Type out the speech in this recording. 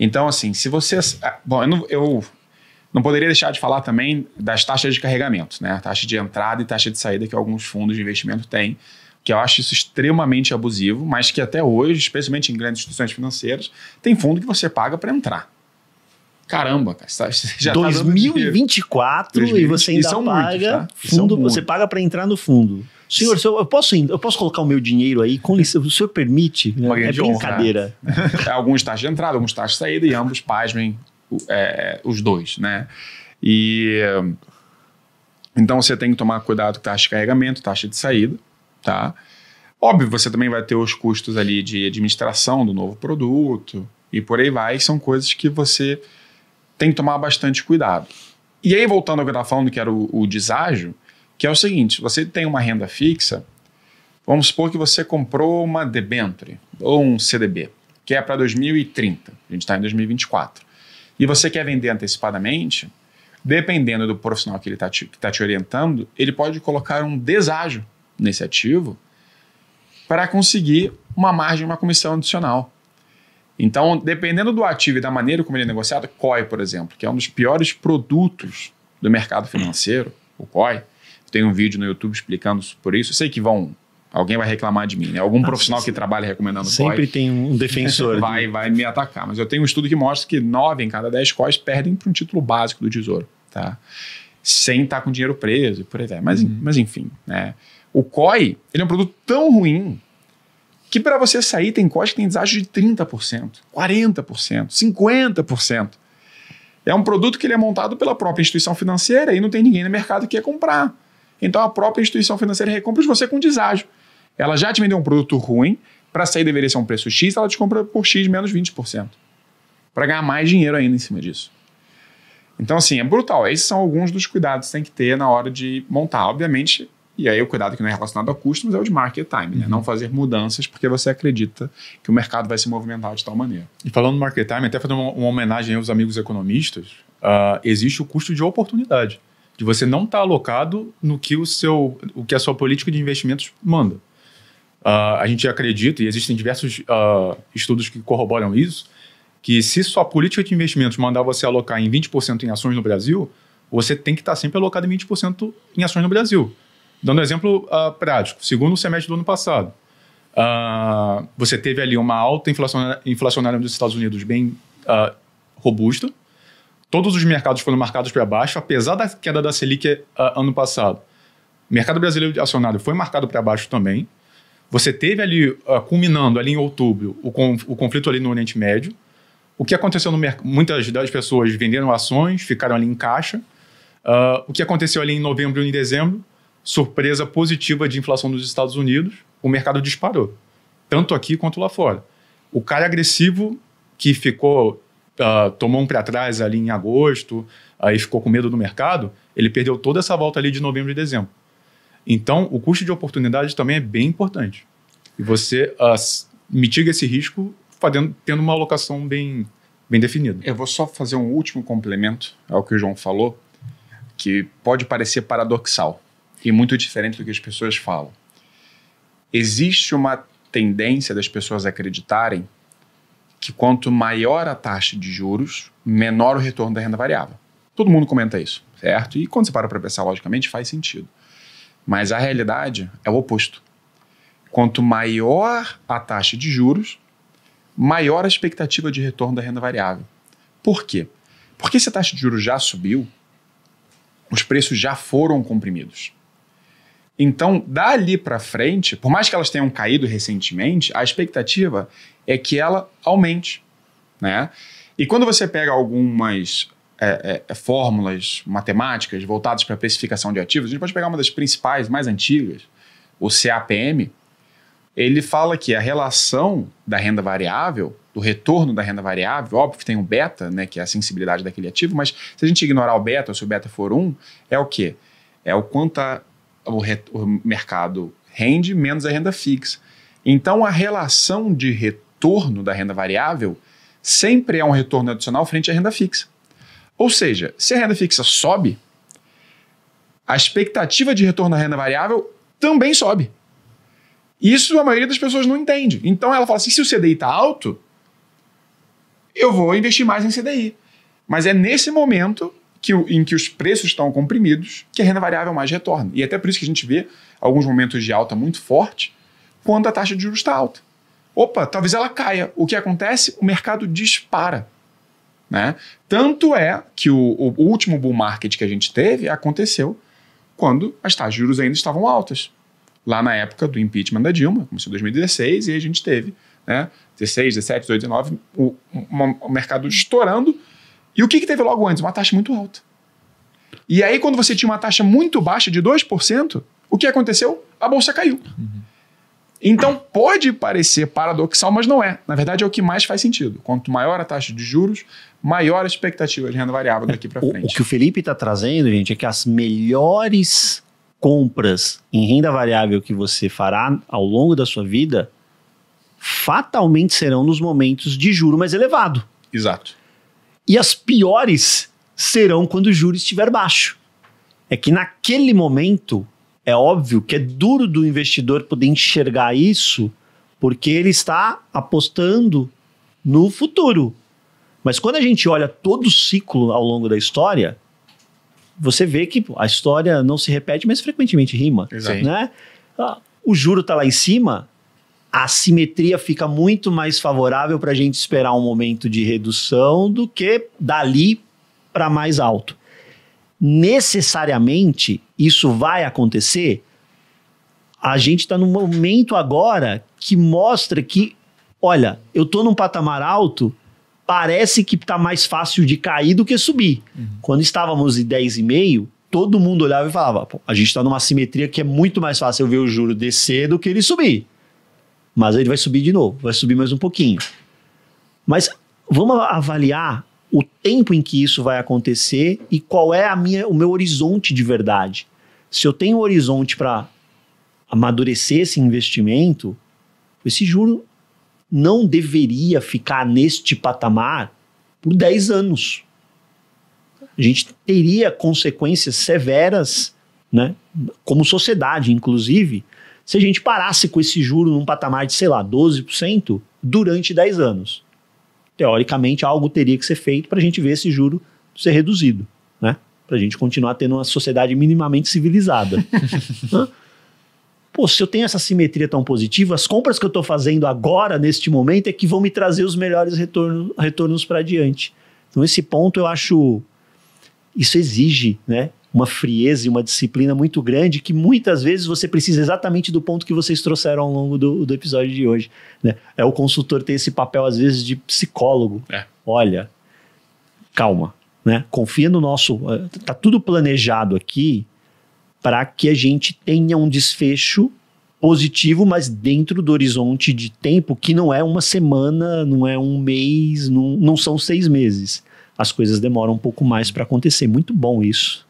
Então, assim, se você. Ah, bom, eu não, eu não poderia deixar de falar também das taxas de carregamento, né? A taxa de entrada e taxa de saída que alguns fundos de investimento têm, que eu acho isso extremamente abusivo, mas que até hoje, especialmente em grandes instituições financeiras, tem fundo que você paga para entrar. Caramba, cara, você tá- já 2024 tá e você ainda é paga muitos, tá? É fundo, você paga para entrar no fundo. Senhor, se eu, eu, posso, eu posso colocar o meu dinheiro aí? Com licença, o senhor permite? Uma é brincadeira. Honra, né? alguns taxas de entrada, alguns taxas de saída e ambos pasmem é, os dois, né? E então você tem que tomar cuidado com taxa de carregamento, taxa de saída, tá? Óbvio, você também vai ter os custos ali de administração do novo produto e por aí vai. São coisas que você tem que tomar bastante cuidado. E aí, voltando ao que eu estava falando, que era o, o deságio, que é o seguinte: você tem uma renda fixa, vamos supor que você comprou uma debenture ou um CDB, que é para 2030, a gente está em 2024, e você quer vender antecipadamente, dependendo do profissional que ele está te, que tá te orientando, ele pode colocar um deságio nesse ativo para conseguir uma margem, uma comissão adicional. Então, dependendo do ativo e da maneira como ele é negociado, COI, por exemplo, que é um dos piores produtos do mercado financeiro, o COI. Tem um vídeo no YouTube explicando por isso. Eu sei que vão Alguém vai reclamar de mim, né? Algum ah, profissional que trabalha recomendando Sempre COI, tem um defensor. Vai, vai me atacar. Mas eu tenho um estudo que mostra que 9 em cada 10 COIs perdem para um título básico do Tesouro, tá? Sem estar tá com dinheiro preso e por aí vai. Mas, uhum. mas enfim, né? O COI, ele é um produto tão ruim que para você sair tem código que tem deságio de 30%, 40%, 50%. É um produto que ele é montado pela própria instituição financeira e não tem ninguém no mercado que ia comprar. Então a própria instituição financeira recompra de você com deságio. Ela já te vendeu um produto ruim, para sair deveria ser um preço X, ela te compra por X menos 20%. Para ganhar mais dinheiro ainda em cima disso. Então, assim, é brutal. Esses são alguns dos cuidados que tem que ter na hora de montar. Obviamente, e aí o cuidado que não é relacionado a custos é o de market time, né? uhum. Não fazer mudanças porque você acredita que o mercado vai se movimentar de tal maneira. E falando no market time, até fazer uma, uma homenagem aos amigos economistas, uh, existe o custo de oportunidade, de você não estar tá alocado no que o seu, o que a sua política de investimentos manda. Uh, a gente acredita, e existem diversos uh, estudos que corroboram isso, que se sua política de investimentos mandar você alocar em 20% em ações no Brasil, você tem que estar tá sempre alocado em 20% em ações no Brasil. Dando exemplo uh, prático, segundo semestre do ano passado, uh, você teve ali uma alta inflacionária, inflacionária Estados Unidos bem uh, robusta. Todos os mercados foram marcados para baixo, apesar da queda da Selic ano passado. O mercado brasileiro de acionário foi marcado para baixo também. Você teve ali, culminando ali em outubro, o, conf o conflito ali no Oriente Médio. O que aconteceu no mercado? Muitas das pessoas venderam ações, ficaram ali em caixa. Uh, o que aconteceu ali em novembro e em dezembro? surpresa positiva de inflação nos Estados Unidos, o mercado disparou, tanto aqui quanto lá fora. O cara agressivo que ficou uh, tomou um para trás ali em agosto, aí uh, ficou com medo do mercado, ele perdeu toda essa volta ali de novembro e dezembro. Então, o custo de oportunidade também é bem importante. E você uh, mitiga esse risco fazendo, tendo uma alocação bem, bem definida. Eu vou só fazer um último complemento ao que o João falou, que pode parecer paradoxal e muito diferente do que as pessoas falam. Existe uma tendência das pessoas acreditarem que quanto maior a taxa de juros, menor o retorno da renda variável. Todo mundo comenta isso, certo? E quando você para para pensar logicamente, faz sentido. Mas a realidade é o oposto. Quanto maior a taxa de juros, maior a expectativa de retorno da renda variável. Por quê? Porque se a taxa de juros já subiu, os preços já foram comprimidos. Então, dali para frente, por mais que elas tenham caído recentemente, a expectativa é que ela aumente, né? E quando você pega algumas é, é, é fórmulas matemáticas voltadas para a precificação de ativos, a gente pode pegar uma das principais, mais antigas, o CAPM, ele fala que a relação da renda variável, do retorno da renda variável, óbvio que tem o beta, né, que é a sensibilidade daquele ativo, mas se a gente ignorar o beta, ou se o beta for 1, é o quê? É o quanto a o, re, o mercado rende menos a renda fixa. Então, a relação de retorno da renda variável sempre é um retorno adicional frente à renda fixa. Ou seja, se a renda fixa sobe, a expectativa de retorno da renda variável também sobe. Isso a maioria das pessoas não entende. Então ela fala assim: se o CDI está alto, eu vou investir mais em CDI. Mas é nesse momento que, em que os preços estão comprimidos, que a renda variável mais retorna. E é até por isso que a gente vê alguns momentos de alta muito forte quando a taxa de juros está alta. Opa, talvez ela caia. O que acontece? O mercado dispara. Né? Tanto é que o, o último bull market que a gente teve aconteceu quando as taxas de juros ainda estavam altas. Lá na época do impeachment da Dilma, começou em 2016, e a gente teve né, 16, 17, 18, 19, o, o mercado estourando e o que, que teve logo antes? Uma taxa muito alta. E aí, quando você tinha uma taxa muito baixa de 2%, o que aconteceu? A bolsa caiu. Uhum. Então, pode parecer paradoxal, mas não é. Na verdade, é o que mais faz sentido. Quanto maior a taxa de juros, maior a expectativa de renda variável daqui para frente. O, o, que o Felipe está trazendo, gente, é que as melhores compras em renda variável que você fará ao longo da sua vida fatalmente serão nos momentos de juro mais elevado. Exato. E as piores serão quando o juro estiver baixo. É que naquele momento é óbvio que é duro do investidor poder enxergar isso, porque ele está apostando no futuro. Mas quando a gente olha todo o ciclo ao longo da história, você vê que a história não se repete, mas frequentemente rima. Exato. Né? Ah, o juro está lá em cima, a simetria fica muito mais favorável para a gente esperar um momento de redução do que dali para mais alto. Necessariamente isso vai acontecer. A gente está num momento agora que mostra que, olha, eu estou num patamar alto, parece que está mais fácil de cair do que subir. Uhum. Quando estávamos em 10,5, todo mundo olhava e falava: a gente está numa simetria que é muito mais fácil eu ver o juro descer do que ele subir. Mas ele vai subir de novo, vai subir mais um pouquinho. Mas vamos avaliar o tempo em que isso vai acontecer e qual é a minha, o meu horizonte de verdade. Se eu tenho um horizonte para amadurecer esse investimento, esse juro não deveria ficar neste patamar por 10 anos. A gente teria consequências severas, né, como sociedade, inclusive, se a gente parasse com esse juro num patamar de, sei lá, 12% durante 10 anos. Teoricamente, algo teria que ser feito para a gente ver esse juro ser reduzido, né? Para a gente continuar tendo uma sociedade minimamente civilizada. Pô, se eu tenho essa simetria tão positiva, as compras que eu estou fazendo agora, neste momento, é que vão me trazer os melhores retorno, retornos para adiante. Então, esse ponto eu acho. Isso exige né, uma frieza e uma disciplina muito grande que muitas vezes você precisa exatamente do ponto que vocês trouxeram ao longo do, do episódio de hoje. Né? É o consultor ter esse papel, às vezes, de psicólogo. É. Olha, calma, né? confia no nosso. está eh, tudo planejado aqui para que a gente tenha um desfecho positivo, mas dentro do horizonte de tempo que não é uma semana, não é um mês, não, não são seis meses. As coisas demoram um pouco mais para acontecer. Muito bom isso.